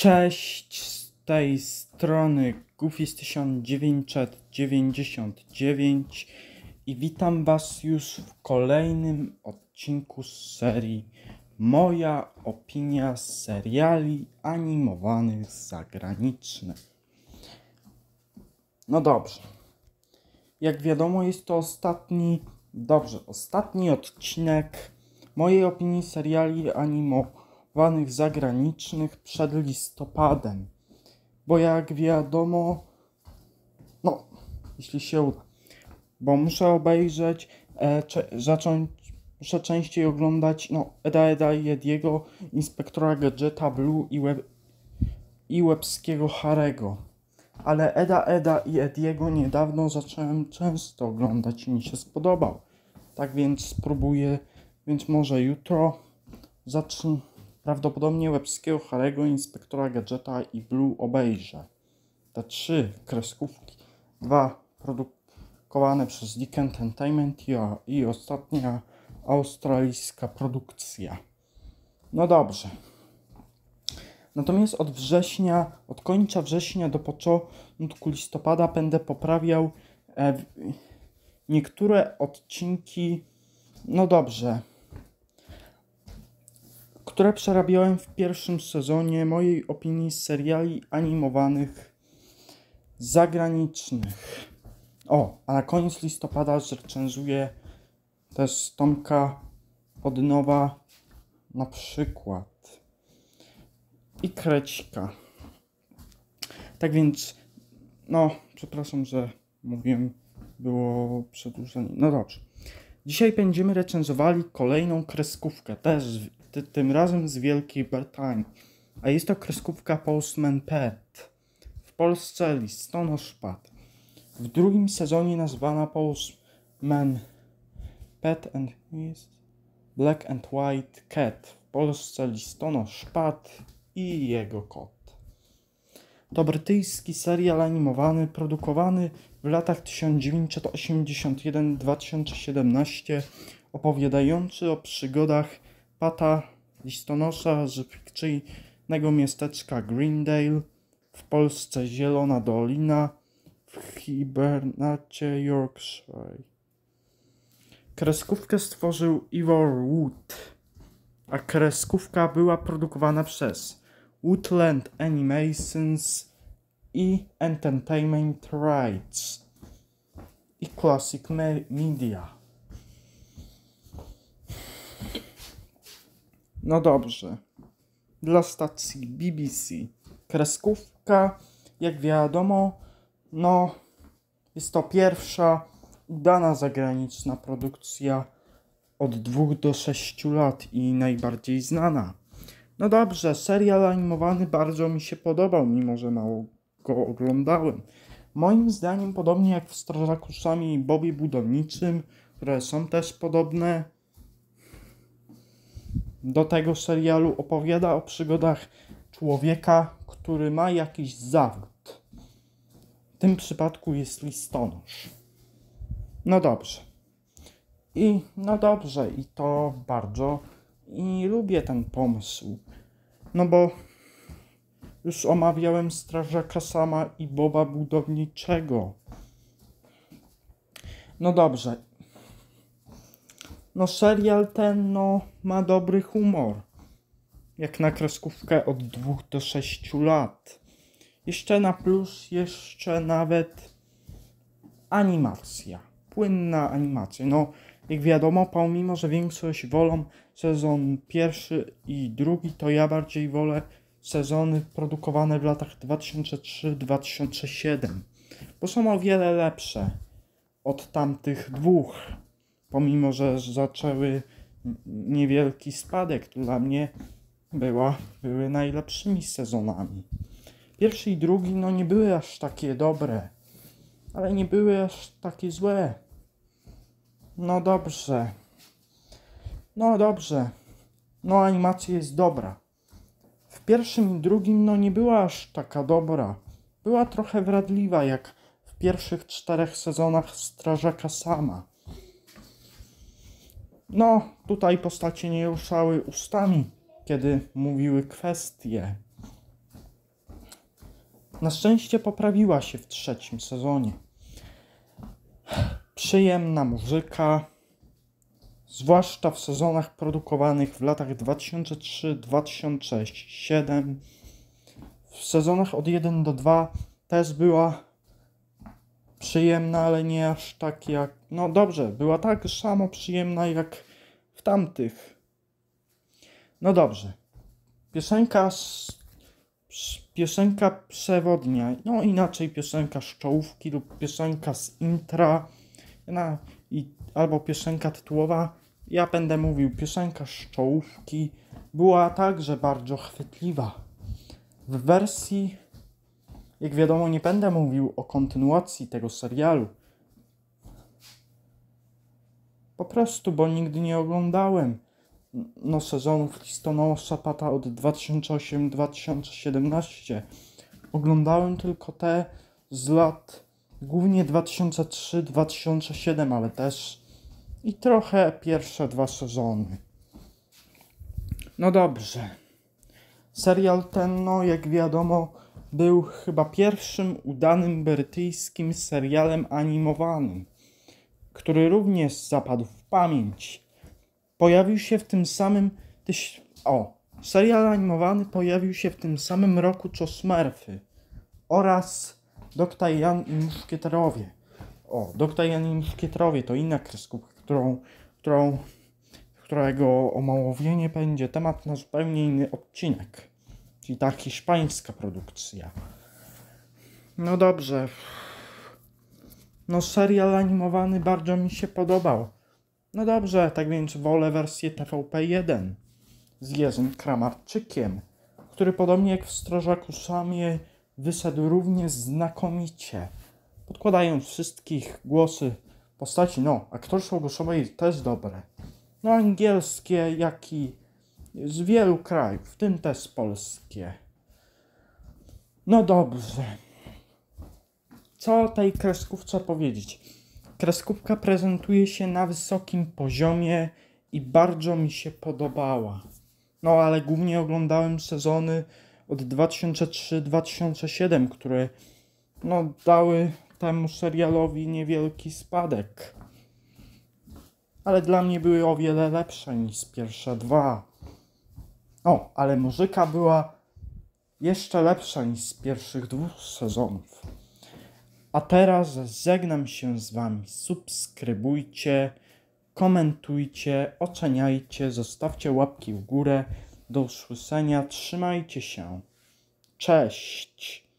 Cześć z tej strony Goofy 1999 i witam Was już w kolejnym odcinku z serii Moja opinia z seriali animowanych zagranicznych. No dobrze. Jak wiadomo, jest to ostatni, dobrze, ostatni odcinek mojej opinii seriali animowanych nakupwanych zagranicznych przed listopadem. Bo jak wiadomo, no, jeśli się uda, bo muszę obejrzeć, e, cze, zacząć, muszę częściej oglądać, no, Eda Eda i Ediego, Inspektora Gadżeta Blue i, web, i Łebskiego Harego. Ale Eda Eda i Ediego niedawno zacząłem często oglądać i mi się spodobał. Tak więc spróbuję, więc może jutro zacznę Prawdopodobnie łebskiego Harego, inspektora Gadżeta i Blue obejrze. Te trzy kreskówki, dwa produkowane przez Dick Entertainment i, i ostatnia australijska produkcja. No dobrze. Natomiast od września, od końca września do początku listopada będę poprawiał e, niektóre odcinki. No dobrze które przerabiałem w pierwszym sezonie mojej opinii seriali animowanych zagranicznych. O, a na koniec listopada zrecenzuję też Tomka od nowa na przykład i Krecika. Tak więc, no, przepraszam, że mówiłem, było przedłużenie. No dobrze. Dzisiaj będziemy recenzowali kolejną kreskówkę, też tym razem z Wielkiej Brytanii, a jest to kreskówka Postman Pet. W Polsce listonosz szpat. W drugim sezonie nazwana Postman Pet and his Black and White Cat. W Polsce listonosz szpat i jego kot. To brytyjski serial animowany produkowany w latach 1981-2017 opowiadający o przygodach Pata listonosza rzepikczyjnego miasteczka Greendale, w Polsce Zielona Dolina, w hibernacie Yorkshire. Kreskówkę stworzył Ivor Wood, a kreskówka była produkowana przez Woodland Animations i Entertainment Rights i Classic Media. No dobrze. Dla stacji BBC. Kreskówka, jak wiadomo, no jest to pierwsza udana zagraniczna produkcja od 2 do 6 lat i najbardziej znana. No dobrze, serial animowany bardzo mi się podobał, mimo że mało go oglądałem. Moim zdaniem, podobnie jak w Strażaku Sami i Bobie Budowniczym, które są też podobne, do tego serialu opowiada o przygodach człowieka, który ma jakiś zawód. W tym przypadku jest listonosz. No dobrze. I no dobrze, i to bardzo. I lubię ten pomysł. No bo już omawiałem strażaka sama i Boba budowniczego. No dobrze, no serial ten no, ma dobry humor. Jak na kreskówkę od 2 do 6 lat. Jeszcze na plus, jeszcze nawet animacja. Płynna animacja. No, jak wiadomo, pomimo, że większość wolą sezon pierwszy i drugi, to ja bardziej wolę sezony produkowane w latach 2003-2007, bo są o wiele lepsze od tamtych dwóch pomimo że zaczęły niewielki spadek, to dla mnie była, były najlepszymi sezonami. Pierwszy i drugi no nie były aż takie dobre, ale nie były aż takie złe. No dobrze. No dobrze. No animacja jest dobra. W pierwszym i drugim no nie była aż taka dobra. Była trochę wradliwa jak w pierwszych czterech sezonach Strażaka Sama. No, tutaj postacie nie ruszały ustami, kiedy mówiły kwestie. Na szczęście poprawiła się w trzecim sezonie. Przyjemna muzyka, zwłaszcza w sezonach produkowanych w latach 2003, 2006, 2007. W sezonach od 1 do 2 też była przyjemna, ale nie aż tak jak. No dobrze, była tak samo przyjemna jak w tamtych. No dobrze. Piosenka, piosenka przewodnia, no inaczej piosenka z czołówki lub piosenka z intra, na, i, albo piosenka tytułowa. Ja będę mówił, piosenka z czołówki była także bardzo chwytliwa. W wersji jak wiadomo, nie będę mówił o kontynuacji tego serialu. Po prostu, bo nigdy nie oglądałem no, sezonów listonosza Pata od 2008-2017. Oglądałem tylko te z lat głównie 2003-2007, ale też i trochę pierwsze dwa sezony. No dobrze. Serial ten, no jak wiadomo, był chyba pierwszym udanym brytyjskim serialem animowanym, który również zapadł w pamięć. Pojawił się w tym samym. Tyś... O, serial animowany pojawił się w tym samym roku co Smurfy oraz Doktor Jan i Muszkieterowie. O, Doktor Jan i Muszkieterowie to inna kreskówka, którą, którą, którego omałowienie będzie temat na zupełnie inny odcinek i ta hiszpańska produkcja. No dobrze. No serial animowany bardzo mi się podobał. No dobrze, tak więc wolę wersję TVP1 z Jezym Kramarczykiem, który podobnie jak w Strażaku Samie wyszedł równie znakomicie. Podkładając wszystkich głosy postaci, no, aktorstwo głosowe też dobre. No angielskie, jak i z wielu krajów, w tym też polskie. No dobrze. Co o tej kreskówce powiedzieć? Kreskówka prezentuje się na wysokim poziomie i bardzo mi się podobała. No ale głównie oglądałem sezony od 2003-2007, które no, dały temu serialowi niewielki spadek. Ale dla mnie były o wiele lepsze niż pierwsze dwa. O, ale muzyka była jeszcze lepsza niż z pierwszych dwóch sezonów. A teraz żegnam się z Wami. Subskrybujcie, komentujcie, oceniajcie, zostawcie łapki w górę. Do usłyszenia, trzymajcie się. Cześć!